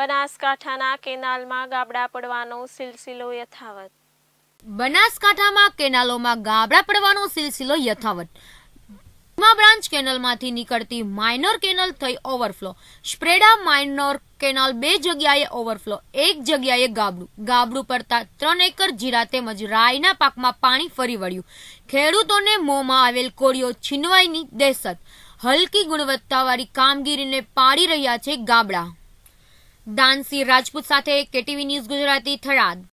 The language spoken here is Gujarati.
બનાસકાંઠાના કેનાલમાં ગાબડા પડવાનો સિલસિલો યથાવત બનાસકાંઠામાં કેનાલોમાં ગાબડા પડવાનો સિલસિલો યથાવત બ્રાન્ચ કેનલમાંથી નીકળતી માઇનોર કેનલ થઈ ઓવરફ્લો સ્પ્રેડા માઇનોર કેનાલ બે જગ્યાએ ઓવરફ્લો એક જગ્યાએ ગાબડું ગાબડું પડતા ત્રણ એકર જીરા તેમજ રાયના પાકમાં પાણી ફરી વળ્યું ખેડૂતોને મોંમાં આવેલ કોળીઓ છીનવાઈની દહેશત હલકી ગુણવત્તાવાળી કામગીરીને પાડી રહ્યા છે ગાબડા दानसी राजपूत साथ केटीवी न्यूज गुजराती थराद